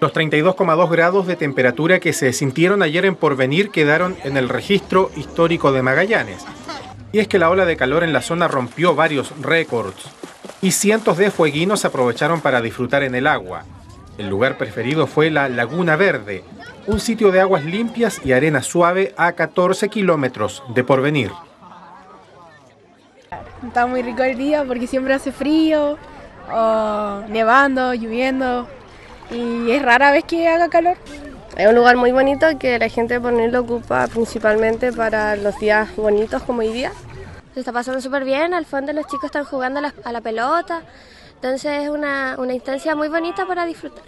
Los 32,2 grados de temperatura que se sintieron ayer en Porvenir quedaron en el registro histórico de Magallanes. Y es que la ola de calor en la zona rompió varios récords y cientos de fueguinos aprovecharon para disfrutar en el agua. El lugar preferido fue la Laguna Verde, un sitio de aguas limpias y arena suave a 14 kilómetros de Porvenir. Está muy rico el día porque siempre hace frío, nevando, lloviendo, y es rara vez que haga calor. Es un lugar muy bonito que la gente de Pornil lo ocupa principalmente para los días bonitos como hoy día. Se está pasando súper bien, al fondo los chicos están jugando a la, pelota, entonces es una, una, instancia muy bonita para disfrutar.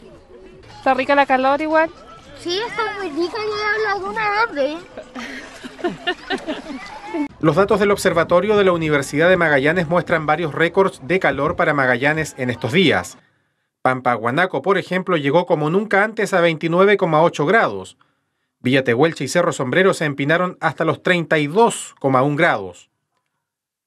¿Está rica la calor igual? Sí, está muy rica, yo hablo alguna Los datos del Observatorio de la Universidad de Magallanes muestran varios récords de calor para Magallanes en estos días. Pampaguanaco, por ejemplo, llegó como nunca antes a 29,8 grados. Villa Tehuelche y Cerro Sombrero se empinaron hasta los 32,1 grados.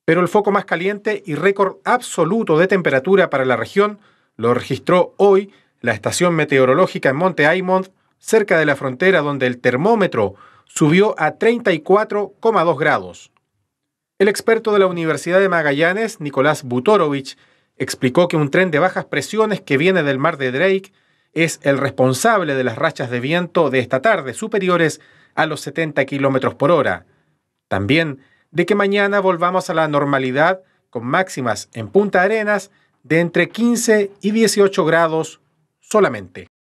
Pero el foco más caliente y récord absoluto de temperatura para la región lo registró hoy la estación meteorológica en Monte Aymond, cerca de la frontera donde el termómetro subió a 34,2 grados. El experto de la Universidad de Magallanes, Nicolás Butorovich, explicó que un tren de bajas presiones que viene del mar de Drake es el responsable de las rachas de viento de esta tarde superiores a los 70 km por hora. También de que mañana volvamos a la normalidad con máximas en Punta Arenas de entre 15 y 18 grados solamente.